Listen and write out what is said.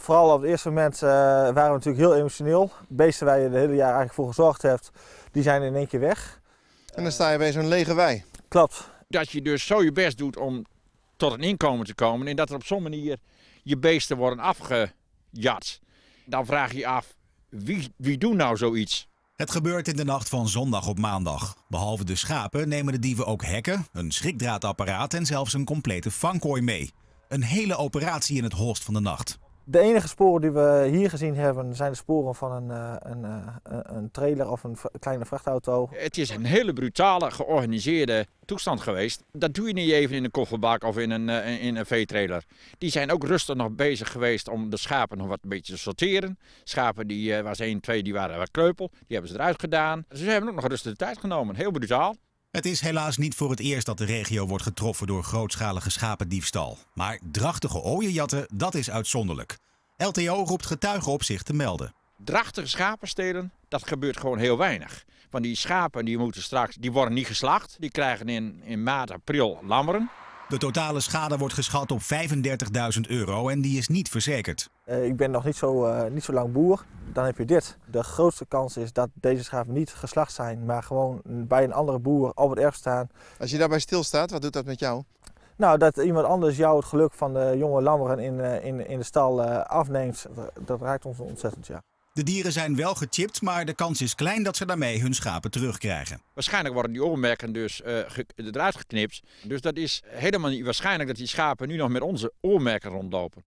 vooral op het eerste moment eh, waren we natuurlijk heel emotioneel. Beesten waar je het hele jaar eigenlijk voor gezorgd hebt, die zijn in één keer weg. En dan sta je bij zo'n lege wei. Klopt. Dat je dus zo je best doet om tot een inkomen te komen en dat er op zo'n manier je beesten worden afgejat. Dan vraag je je af, wie, wie doet nou zoiets? Het gebeurt in de nacht van zondag op maandag. Behalve de schapen nemen de dieven ook hekken, een schrikdraadapparaat en zelfs een complete vankooi mee. Een hele operatie in het holst van de nacht. De enige sporen die we hier gezien hebben zijn de sporen van een, eh, eh, een, een trailer of een kleine vrachtauto. Het is een hele brutale, georganiseerde toestand geweest. Dat doe je niet even in een kofferbak of in een, eh, in een veetrailer. Die zijn ook rustig nog bezig geweest om de schapen nog wat een beetje te sorteren. Schapen, die was 1, twee, die waren wat kreupel. Die hebben ze eruit gedaan. Ze hebben ook nog rustig de tijd genomen. Heel brutaal. Het is helaas niet voor het eerst dat de regio wordt getroffen door grootschalige schapendiefstal. Maar drachtige ooienjatten, dat is uitzonderlijk. LTO roept getuigen op zich te melden. Drachtige schapenstelen, dat gebeurt gewoon heel weinig. Want die schapen die moeten straks, die worden niet geslacht. Die krijgen in, in maart, april lammeren. De totale schade wordt geschat op 35.000 euro en die is niet verzekerd. Eh, ik ben nog niet zo, eh, niet zo lang boer. Dan heb je dit. De grootste kans is dat deze schapen niet geslacht zijn, maar gewoon bij een andere boer op het erf staan. Als je daarbij stilstaat, wat doet dat met jou? Nou, dat iemand anders jou het geluk van de jonge lammeren in, eh, in, in de stal afneemt, dat raakt ons ontzettend, ja. De dieren zijn wel gechipt, maar de kans is klein dat ze daarmee hun schapen terugkrijgen. Waarschijnlijk worden die oormerken dus uh, eruit geknipt. Dus dat is helemaal niet waarschijnlijk dat die schapen nu nog met onze oormerken rondlopen.